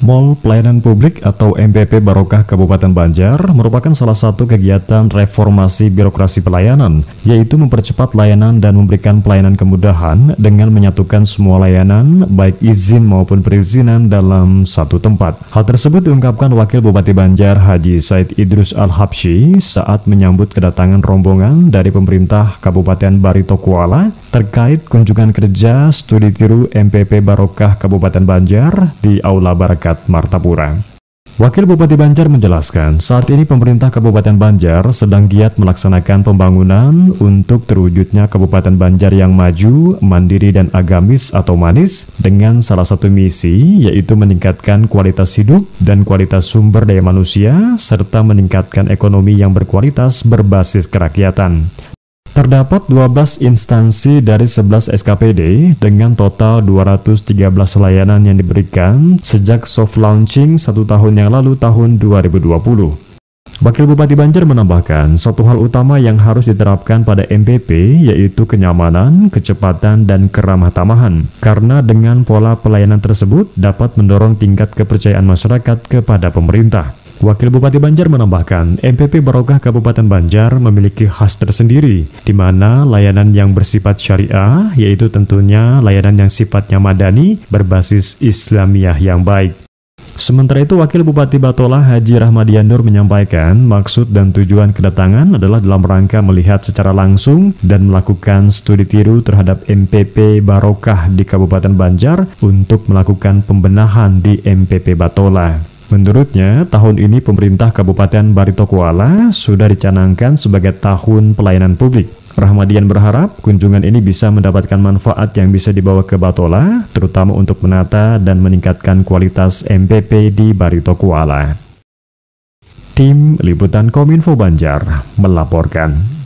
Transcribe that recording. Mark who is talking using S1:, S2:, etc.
S1: Mall Pelayanan Publik atau MPP Barokah Kabupaten Banjar merupakan salah satu kegiatan reformasi birokrasi pelayanan, yaitu mempercepat layanan dan memberikan pelayanan kemudahan dengan menyatukan semua layanan, baik izin maupun perizinan dalam satu tempat. Hal tersebut diungkapkan Wakil Bupati Banjar Haji Said Idrus Al-Habsyi saat menyambut kedatangan rombongan dari pemerintah Kabupaten Barito Kuala terkait kunjungan kerja studi tiru MPP Barokah Kabupaten Banjar di Aula Barakah masyarakat Martapura. Wakil Bupati Banjar menjelaskan, saat ini pemerintah Kabupaten Banjar sedang giat melaksanakan pembangunan untuk terwujudnya Kabupaten Banjar yang maju, mandiri dan agamis atau manis dengan salah satu misi yaitu meningkatkan kualitas hidup dan kualitas sumber daya manusia serta meningkatkan ekonomi yang berkualitas berbasis kerakyatan. Terdapat 12 instansi dari 11 SKPD dengan total 213 layanan yang diberikan sejak soft launching satu tahun yang lalu tahun 2020. Wakil Bupati Banjar menambahkan, satu hal utama yang harus diterapkan pada MPP yaitu kenyamanan, kecepatan, dan keramah tamahan. Karena dengan pola pelayanan tersebut dapat mendorong tingkat kepercayaan masyarakat kepada pemerintah. Wakil Bupati Banjar menambahkan, MPP Barokah Kabupaten Banjar memiliki khas tersendiri, di mana layanan yang bersifat syariah, yaitu tentunya layanan yang sifatnya madani, berbasis Islamiyah yang baik. Sementara itu, Wakil Bupati Batola Haji Nur menyampaikan maksud dan tujuan kedatangan adalah dalam rangka melihat secara langsung dan melakukan studi tiru terhadap MPP Barokah di Kabupaten Banjar untuk melakukan pembenahan di MPP Batola. Menurutnya, tahun ini pemerintah Kabupaten Barito Kuala sudah dicanangkan sebagai tahun pelayanan publik. Rahmadian berharap kunjungan ini bisa mendapatkan manfaat yang bisa dibawa ke Batola, terutama untuk menata dan meningkatkan kualitas MPP di Barito Kuala. Tim Liputan Kominfo Banjar melaporkan.